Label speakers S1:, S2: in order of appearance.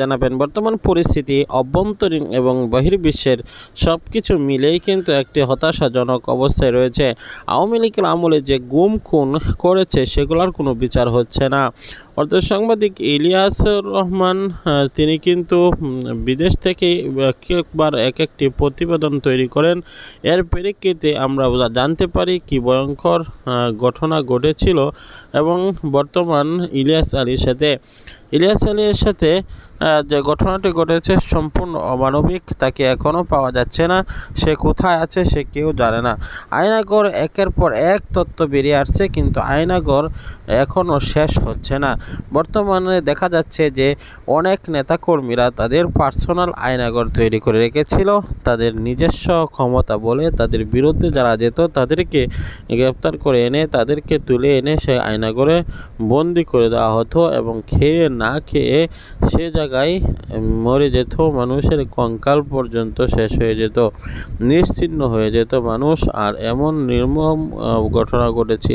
S1: জানাবেন বর্তমান পরিস্থিতি অভ্যন্তরীণ এবং বহির্বিশ্বের সব কিছু মিলেই কিন্তু একটি হতাশাজনক অবস্থায় রয়েছে আওয়ামী লীগের আমলে যে গুম খুন করেছে সেগুলোর কোনো বিচার হচ্ছে না অর্থাৎ সাংবাদিক ইলিয়াস রহমান তিনি কিন্তু বিদেশ থেকে একবার এক একটি প্রতিবেদন তৈরি করেন এর প্রেক্ষিতে আমরা জানতে পারি কি ভয়ঙ্কর ঘটনা ঘটেছিল এবং বর্তমান ইলিয়াস আলীর সাথে ইলিয়াস আলীর সাথে যে ঘটনাটি ঘটেছে সম্পূর্ণ অমানবিক তাকে এখনও পাওয়া যাচ্ছে না সে কোথায় আছে সে কেউ জানে না আয়নাগর একের পর এক তত্ত্ব বেরিয়ে আসছে কিন্তু আয়নাগর এখনও শেষ হচ্ছে না বর্তমানে দেখা যাচ্ছে যে অনেক নেতাকর্মীরা তাদের পার্সোনাল আয়নাগর তৈরি করে রেখেছিল তাদের নিজস্ব ক্ষমতা বলে তাদের বিরুদ্ধে যারা যেত তাদেরকে গ্রেপ্তার করে এনে তাদেরকে তুলে এনে সে আয়নাগরে বন্দি করে দেওয়া হতো এবং খেয়ে না খেয়ে সে জায়গায় মরে যেত মানুষের কঙ্কাল পর্যন্ত শেষ হয়ে যেত নিশ্চিহ্ন হয়ে যেত মানুষ আর এমন নির্মম ঘটনা ঘটেছিল